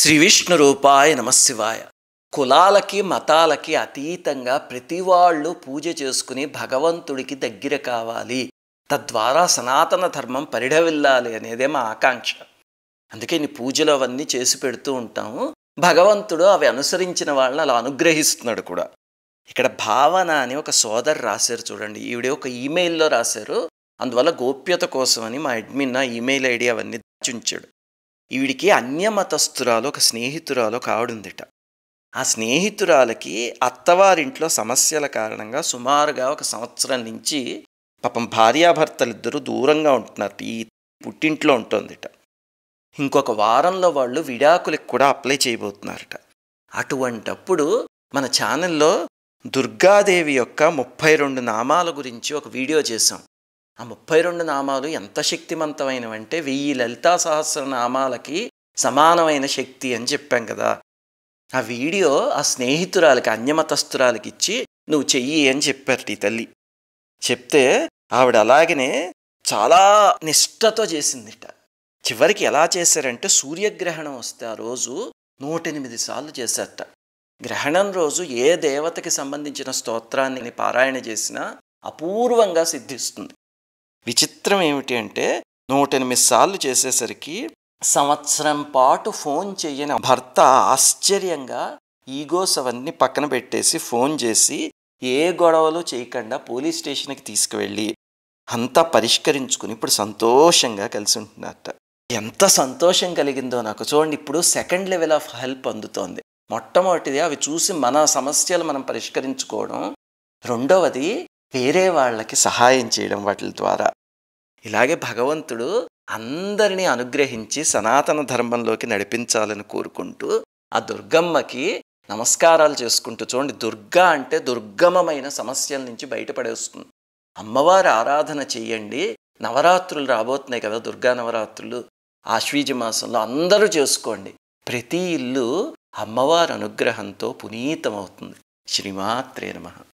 శ్రీ విష్ణు రూపాయ నమశివాయ కులాలకి మతాలకి అతీతంగా ప్రతి వాళ్ళు పూజ చేసుకుని భగవంతుడికి దగ్గర కావాలి తద్వారా సనాతన ధర్మం పరిఢవిల్లాలి అనేదే మా ఆకాంక్ష అందుకే నీ పూజలు అవన్నీ చేసి పెడుతూ ఉంటాము భగవంతుడు అవి అనుసరించిన వాళ్ళని అలా అనుగ్రహిస్తున్నాడు కూడా ఇక్కడ భావన అని ఒక సోదరు రాశారు చూడండి ఈవిడ ఒక ఈమెయిల్లో రాశారు అందువల్ల గోప్యత కోసమని మా అడ్మిన్ నా ఈమెయిల్ ఐడి అవన్నీ దాచుంచాడు ఈవిడికి అన్యమతస్థురాలు ఒక స్నేహితురాలు ఒక ఆవిడుందిట ఆ స్నేహితురాలకి అత్తవారింట్లో సమస్యల కారణంగా సుమారుగా ఒక సంవత్సరం నుంచి పాపం భార్యాభర్తలిద్దరూ దూరంగా ఉంటున్నారు ఈ పుట్టింట్లో ఉంటుందిట ఇంకొక వారంలో వాళ్ళు విడాకులకు కూడా అప్లై చేయబోతున్నారట అటువంటప్పుడు మన ఛానల్లో దుర్గాదేవి యొక్క ముప్పై రెండు నామాల గురించి ఒక వీడియో చేసాం ఆ ముప్పై రెండు నామాలు ఎంత అంటే వెయ్యి లలితా సహస్ర నామాలకి సమానమైన శక్తి అని చెప్పాం కదా ఆ వీడియో ఆ స్నేహితురాలకి అన్యమతస్తురాలకి ఇచ్చి నువ్వు చెయ్యి అని చెప్పారు ఈ తల్లి చెప్తే ఆవిడ అలాగనే చాలా నిష్టతో చేసిందిట చివరికి ఎలా చేశారంటే సూర్యగ్రహణం వస్తే ఆ రోజు నూటెనిమిది సార్లు చేశారట గ్రహణం రోజు ఏ దేవతకి సంబంధించిన స్తోత్రాన్ని పారాయణ చేసినా అపూర్వంగా సిద్ధిస్తుంది విచిత్రం ఏమిటి అంటే నూట ఎనిమిది సార్లు చేసేసరికి సంవత్సరం పాటు ఫోన్ చేయని భర్త ఆశ్చర్యంగా ఈగోస్ అవన్నీ పక్కన పెట్టేసి ఫోన్ చేసి ఏ గొడవలు చేయకుండా పోలీస్ స్టేషన్కి తీసుకువెళ్ళి అంతా పరిష్కరించుకుని ఇప్పుడు సంతోషంగా కలిసి ఉంటున్నారట ఎంత సంతోషం కలిగిందో నాకు చూడండి ఇప్పుడు సెకండ్ లెవెల్ ఆఫ్ హెల్ప్ అందుతోంది మొట్టమొదటిది అవి చూసి మన సమస్యలు మనం పరిష్కరించుకోవడం రెండవది వేరే వాళ్ళకి సహాయం చేయడం వాటి ద్వారా ఇలాగే భగవంతుడు అందరినీ అనుగ్రహించి సనాతన ధర్మంలోకి నడిపించాలని కోరుకుంటూ ఆ దుర్గమ్మకి నమస్కారాలు చేసుకుంటూ చూడండి దుర్గా అంటే దుర్గమమైన సమస్యల నుంచి బయటపడేస్తుంది అమ్మవారి ఆరాధన చేయండి నవరాత్రులు రాబోతున్నాయి కదా దుర్గా నవరాత్రులు ఆశ్వీజ మాసంలో అందరూ చేసుకోండి ప్రతి ఇల్లు అమ్మవారి అనుగ్రహంతో పునీతమవుతుంది శ్రీమాత్రే నమ